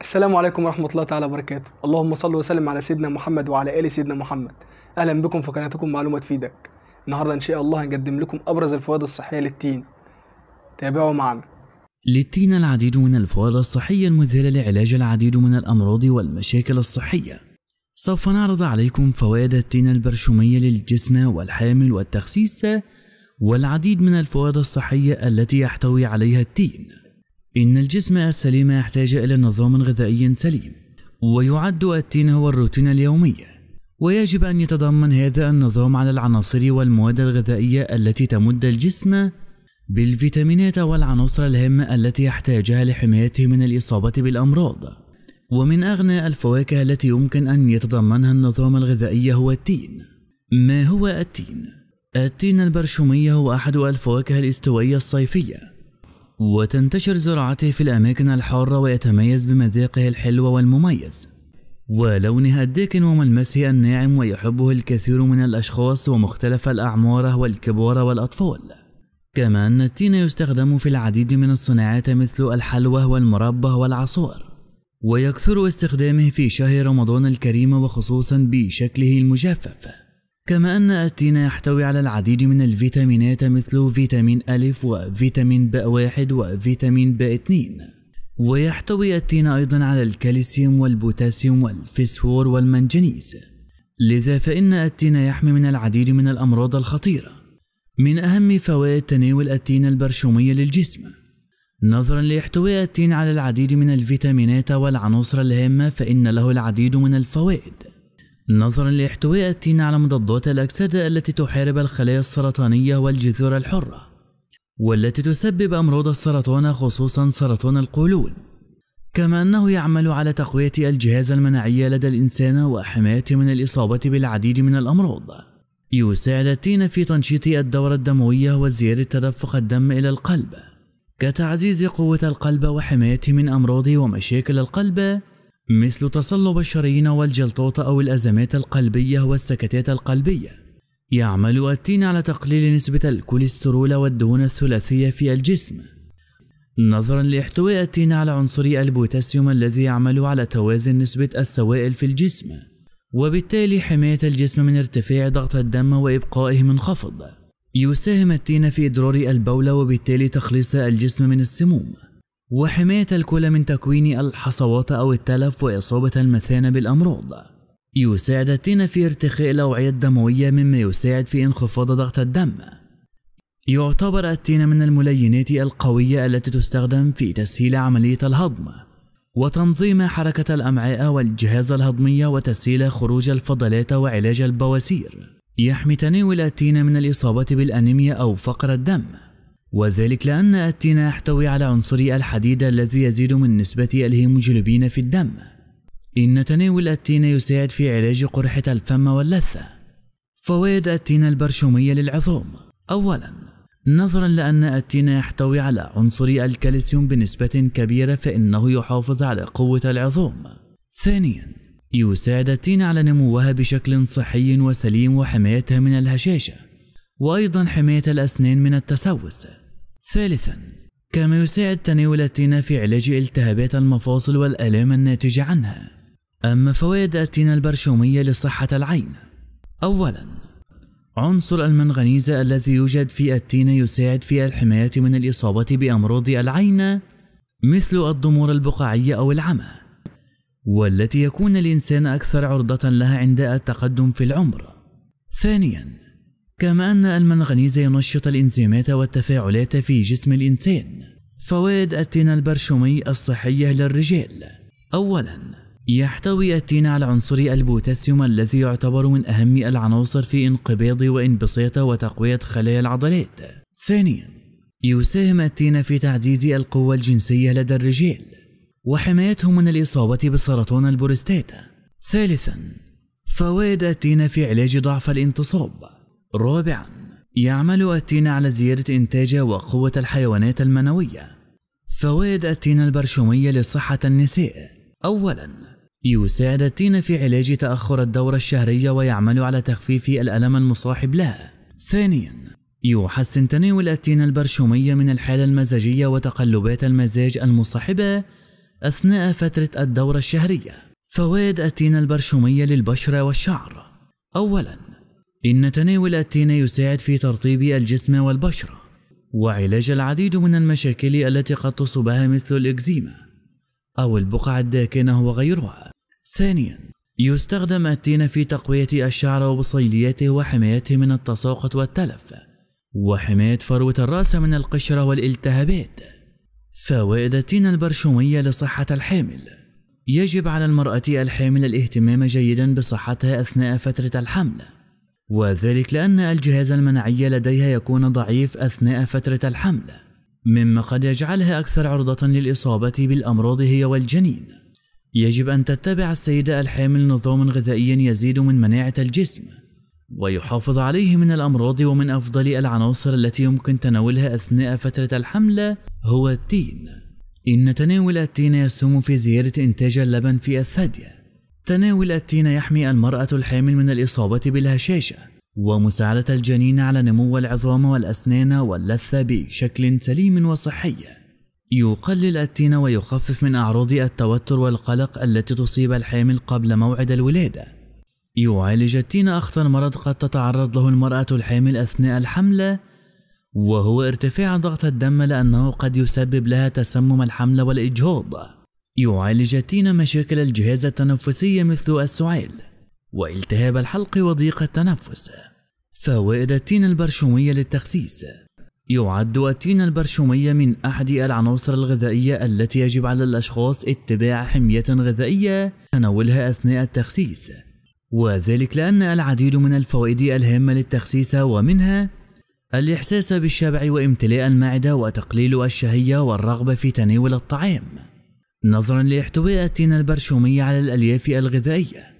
السلام عليكم ورحمة الله تعالى وبركاته اللهم صل وسلم على سيدنا محمد وعلى آل سيدنا محمد أهلا بكم في قناتكم معلومة تفيدك النهاردة إن شاء الله هنقدم لكم أبرز الفوائد الصحية للتين تابعوا معنا للتين العديد من الفوائد الصحية المذهلة لعلاج العديد من الأمراض والمشاكل الصحية سوف نعرض عليكم فوائد التين البرشومية للجسم والحامل والتخسيس والعديد من الفوائد الصحية التي يحتوي عليها التين إن الجسم السليم يحتاج إلى نظام غذائي سليم ويعد التين هو الروتين اليومي ويجب أن يتضمن هذا النظام على العناصر والمواد الغذائية التي تمد الجسم بالفيتامينات والعناصر الهامة التي يحتاجها لحمايته من الإصابة بالأمراض ومن أغنى الفواكه التي يمكن أن يتضمنها النظام الغذائي هو التين ما هو التين؟ التين البرشومي هو أحد الفواكه الاستوائية الصيفية وتنتشر زراعته في الأماكن الحارة ويتميز بمذاقه الحلو والمميز ولونها الداكن وملمسه الناعم ويحبه الكثير من الأشخاص ومختلف الأعمار والكبار والأطفال كما أن التين يستخدم في العديد من الصناعات مثل الحلوى والمربى والعصائر ويكثر استخدامه في شهر رمضان الكريم وخصوصا بشكله المجفف كما أن التين يحتوي على العديد من الفيتامينات مثل فيتامين ألف وفيتامين ب1 وفيتامين ب2 ويحتوي التين أيضا على الكالسيوم والبوتاسيوم والفسفور والمنجنيز لذا فإن التين يحمي من العديد من الأمراض الخطيرة من أهم فوائد تناول التين البرشومية للجسم نظرا لاحتواء التين على العديد من الفيتامينات والعناصر الهامة فإن له العديد من الفوائد نظرا لاحتواء التين على مضادات الأكسدة التي تحارب الخلايا السرطانية والجذور الحرة والتي تسبب أمراض السرطان خصوصا سرطان القولون كما أنه يعمل على تقوية الجهاز المناعي لدى الإنسان وحمايته من الإصابة بالعديد من الأمراض يساعد التين في تنشيط الدورة الدموية وزيادة تدفق الدم إلى القلب كتعزيز قوة القلب وحمايته من أمراض ومشاكل القلب مثل تصلب الشرايين والجلطات أو الأزمات القلبية والسكتات القلبية. يعمل التين على تقليل نسبة الكوليسترول والدهون الثلاثية في الجسم. نظرا لاحتواء التين على عنصر البوتاسيوم الذي يعمل على توازن نسبة السوائل في الجسم وبالتالي حماية الجسم من ارتفاع ضغط الدم وإبقائه منخفض يساهم التين في إدرار البول وبالتالي تخليص الجسم من السموم وحماية الكلى من تكوين الحصوات أو التلف وإصابة المثانة بالأمراض يساعد التين في ارتخاء الأوعية الدموية مما يساعد في انخفاض ضغط الدم يعتبر التين من الملينات القوية التي تستخدم في تسهيل عملية الهضم وتنظيم حركة الأمعاء والجهاز الهضمي وتسهيل خروج الفضلات وعلاج البواسير يحمي تناول التين من الإصابة بالأنيميا أو فقر الدم وذلك لأن التين يحتوي على عنصر الحديد الذي يزيد من نسبة الهيموجلوبين في الدم إن تناول التين يساعد في علاج قرحة الفم واللثة فوائد التين البرشومية للعظام أولا نظرا لأن التين يحتوي على عنصر الكالسيوم بنسبة كبيرة فإنه يحافظ على قوة العظام ثانيا يساعد التين على نموها بشكل صحي وسليم وحمايتها من الهشاشة وأيضا حماية الأسنان من التسوس ثالثا كما يساعد تناول التينة في علاج التهابات المفاصل والآلام الناتجة عنها أما فوائد التينة البرشومية لصحة العين أولا عنصر المنغنيزة الذي يوجد في التينة يساعد في الحماية من الإصابة بأمراض العين مثل الضمور البقعية أو العمى والتي يكون الإنسان أكثر عرضة لها عند التقدم في العمر ثانياً كما أن المنغنيز ينشط الإنزيمات والتفاعلات في جسم الإنسان فوائد التين البرشومي الصحية للرجال أولا يحتوي التين على عنصر البوتاسيوم الذي يعتبر من أهم العناصر في انقباض وانبساط وتقوية خلايا العضلات ثانيا يساهم التين في تعزيز القوة الجنسية لدى الرجال وحمايتهم من الإصابة بسرطان البروستاتا ثالثا فوائد التين في علاج ضعف الانتصاب رابعا يعمل التين على زيادة إنتاج وقوة الحيوانات المنوية فوائد التين البرشومية لصحة النساء أولا يساعد التين في علاج تأخر الدورة الشهرية ويعمل على تخفيف الألم المصاحب لها ثانيا يحسن تناول التين البرشومية من الحالة المزاجية وتقلبات المزاج المصاحبة أثناء فترة الدورة الشهرية فوائد التين البرشومية للبشرة والشعر أولاً إن تناول التين يساعد في ترطيب الجسم والبشرة وعلاج العديد من المشاكل التي قد تصيبها مثل الإكزيما أو البقع الداكنة وغيرها ثانيا يستخدم التين في تقوية الشعر وبصيليته وحمايته من التساقط والتلف وحماية فروة الرأس من القشرة والالتهابات فوائد التين البرشومية لصحة الحامل يجب على المرأة الحامل الاهتمام جيدا بصحتها أثناء فترة الحمل وذلك لأن الجهاز المناعي لديها يكون ضعيف أثناء فترة الحمل مما قد يجعلها أكثر عرضة للإصابة بالأمراض هي والجنين يجب أن تتبع السيدة الحامل نظاما غذائيا يزيد من مناعة الجسم ويحافظ عليه من الأمراض ومن أفضل العناصر التي يمكن تناولها أثناء فترة الحمل هو التين إن تناول التين يسهم في زيادة إنتاج اللبن في الثدي تناول التين يحمي المرأة الحامل من الإصابة بالهشاشة ومساعدة الجنين على نمو العظام والأسنان واللثة بشكل سليم وصحي يقلل التين ويخفف من أعراض التوتر والقلق التي تصيب الحامل قبل موعد الولادة يعالج التين أخطر مرض قد تتعرض له المرأة الحامل أثناء الحملة وهو ارتفاع ضغط الدم لأنه قد يسبب لها تسمم الحمل والإجهاض يعالجتين مشاكل الجهاز التنفسي مثل السعال والتهاب الحلق وضيق التنفس فوائد التين البرشومية للتخسيس يعد التين البرشومية من أحد العناصر الغذائية التي يجب على الأشخاص اتباع حمية غذائية تناولها أثناء التخسيس وذلك لأن العديد من الفوائد الهامة للتخسيس ومنها الإحساس بالشبع وامتلاء المعدة وتقليل الشهية والرغبة في تناول الطعام نظرا لاحتواء التين البرشومي على الألياف الغذائية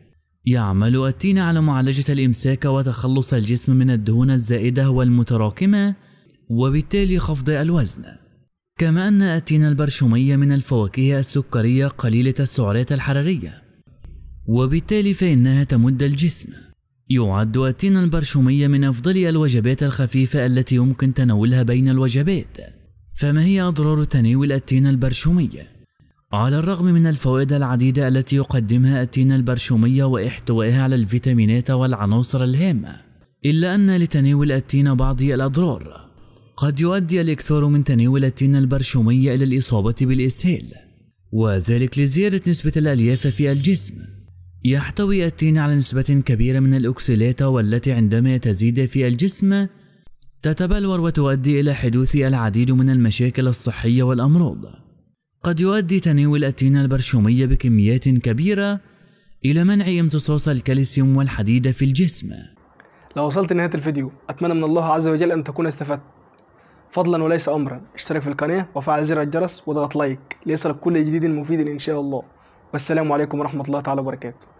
يعمل التين على معالجة الإمساك وتخلص الجسم من الدهون الزائدة والمتراكمة وبالتالي خفض الوزن كما أن التين البرشومي من الفواكه السكرية قليلة السعرات الحرارية وبالتالي فإنها تمد الجسم يعد التين البرشومي من أفضل الوجبات الخفيفة التي يمكن تناولها بين الوجبات فما هي أضرار تناول التين البرشومي؟ على الرغم من الفوائد العديدة التي يقدمها التين البرشومية واحتوائها على الفيتامينات والعناصر الهامة إلا أن لتناول التين بعض الأضرار قد يؤدي الإكثار من تناول التين البرشومية إلى الإصابة بالإسهال وذلك لزيادة نسبة الألياف في الجسم يحتوي التين على نسبة كبيرة من الأكسلات والتي عندما تزيد في الجسم تتبلور وتؤدي إلى حدوث العديد من المشاكل الصحية والأمراض قد يؤدي تناول التين البرشومية بكميات كبيرة إلى منع امتصاص الكالسيوم والحديد في الجسم لو وصلت نهاية الفيديو أتمنى من الله عز وجل أن تكون استفدت فضلا وليس أمرا اشترك في القناة وفعل زر الجرس واضغط لايك ليصلك كل جديد مفيد إن شاء الله والسلام عليكم ورحمة الله تعالى وبركاته